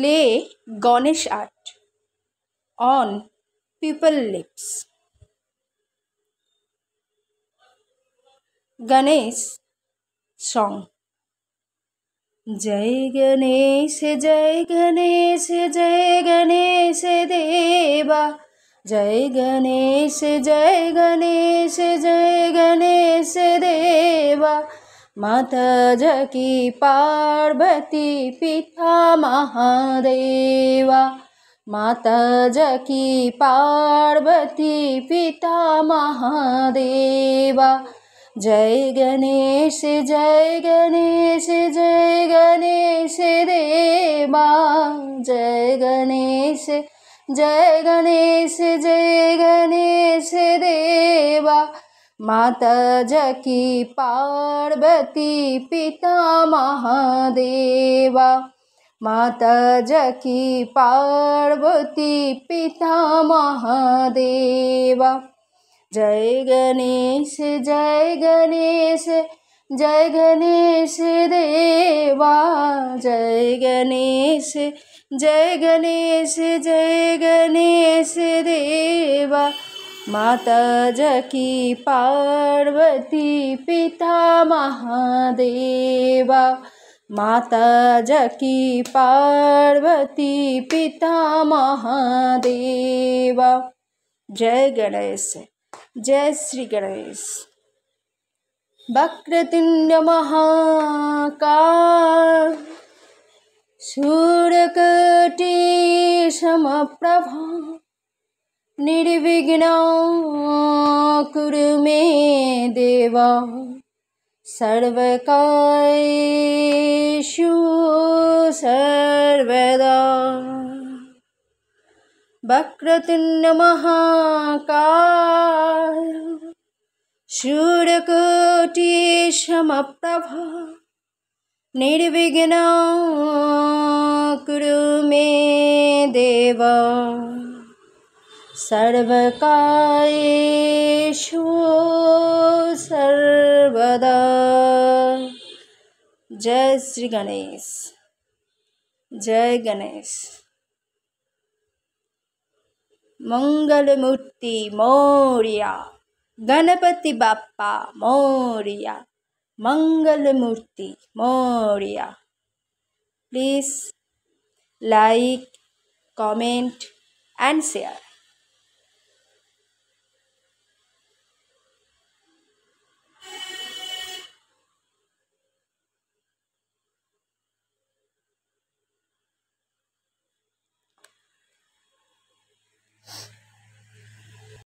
Play Ganesh art on people lips Ganesh song. जय गणेश जय गणेश जय गणेश देवा जय गणेश जय गणेश जय गणेश देवा माता जकी पार्वती पिता महादेवा माता जकी पार्वती पिता महादेवा जय गणेश जय गणेश जय गणेश देवा जय गणेश जय गणेश जय गणेश देवा माता जकी पार्वती पिता महादेवा माता जकी पार्वती पिता महादेवा जय गणेश जय गणेश जय गणेश देवा जय गणेश जय गणेश जय गणेश देवा माता जकी पार्वती पिता महादेवा माता जकी पार्वती पिता महादेवा जय गणेश जय श्री गणेश वक्रतुण्ड महाकाल सूर्यकटी समप्रभा निर्विघ्न कुरु मे देवा सर्वकायेषु सर्वदा वक्रतुण्डमहाकाय शूरकोटिशमप्रभा निर्विघ्न कुरु मे देवा सर्वकायेषु सर्वदा जय श्री गणेश जय Ganesh Mangal Murti Morya Ganpati Bappa Morya Mangal Murti Morya please like comment and share